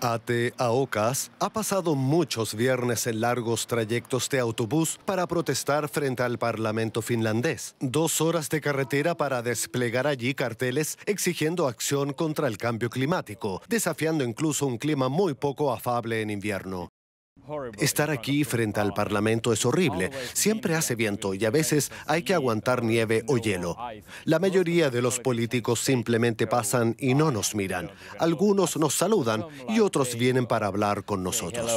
Ate Aokas ha pasado muchos viernes en largos trayectos de autobús para protestar frente al Parlamento finlandés. Dos horas de carretera para desplegar allí carteles exigiendo acción contra el cambio climático, desafiando incluso un clima muy poco afable en invierno. Estar aquí frente al Parlamento es horrible. Siempre hace viento y a veces hay que aguantar nieve o hielo. La mayoría de los políticos simplemente pasan y no nos miran. Algunos nos saludan y otros vienen para hablar con nosotros.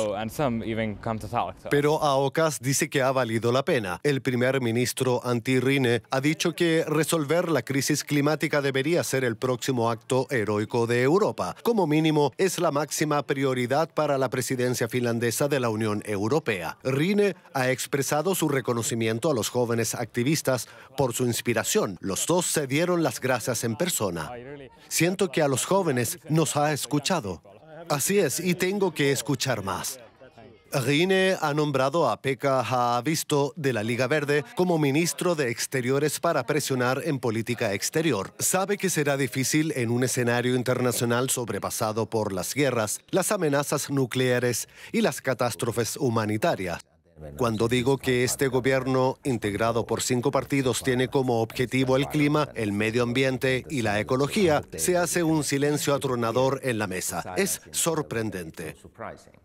Pero Aocas dice que ha valido la pena. El primer ministro anti-Rinne ha dicho que resolver la crisis climática debería ser el próximo acto heroico de Europa. Como mínimo, es la máxima prioridad para la presidencia finlandesa de la Unión Europea. Rine ha expresado su reconocimiento a los jóvenes activistas por su inspiración. Los dos se dieron las gracias en persona. Siento que a los jóvenes nos ha escuchado. Así es, y tengo que escuchar más. Rine ha nombrado a Pekka Haavisto de la Liga Verde como ministro de Exteriores para presionar en política exterior. Sabe que será difícil en un escenario internacional sobrepasado por las guerras, las amenazas nucleares y las catástrofes humanitarias. Cuando digo que este gobierno, integrado por cinco partidos, tiene como objetivo el clima, el medio ambiente y la ecología, se hace un silencio atronador en la mesa. Es sorprendente.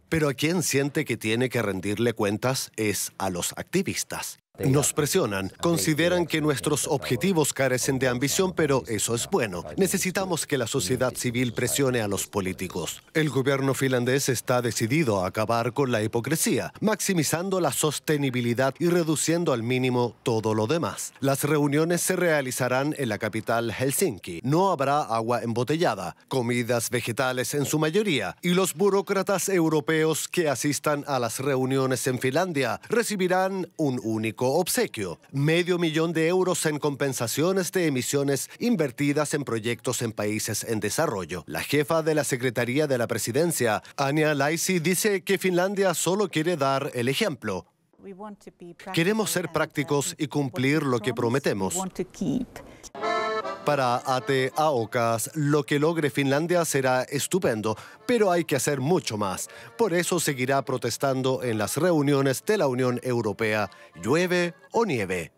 Pero a quien siente que tiene que rendirle cuentas es a los activistas. Nos presionan, consideran que nuestros objetivos carecen de ambición, pero eso es bueno. Necesitamos que la sociedad civil presione a los políticos. El gobierno finlandés está decidido a acabar con la hipocresía, maximizando la sostenibilidad y reduciendo al mínimo todo lo demás. Las reuniones se realizarán en la capital Helsinki. No habrá agua embotellada, comidas vegetales en su mayoría, y los burócratas europeos que asistan a las reuniones en Finlandia recibirán un único obsequio medio millón de euros en compensaciones de emisiones invertidas en proyectos en países en desarrollo. La jefa de la Secretaría de la Presidencia, Anja Laisi, dice que Finlandia solo quiere dar el ejemplo. Queremos ser prácticos y cumplir lo que prometemos. Para Ate Aokas, lo que logre Finlandia será estupendo, pero hay que hacer mucho más. Por eso seguirá protestando en las reuniones de la Unión Europea, llueve o nieve.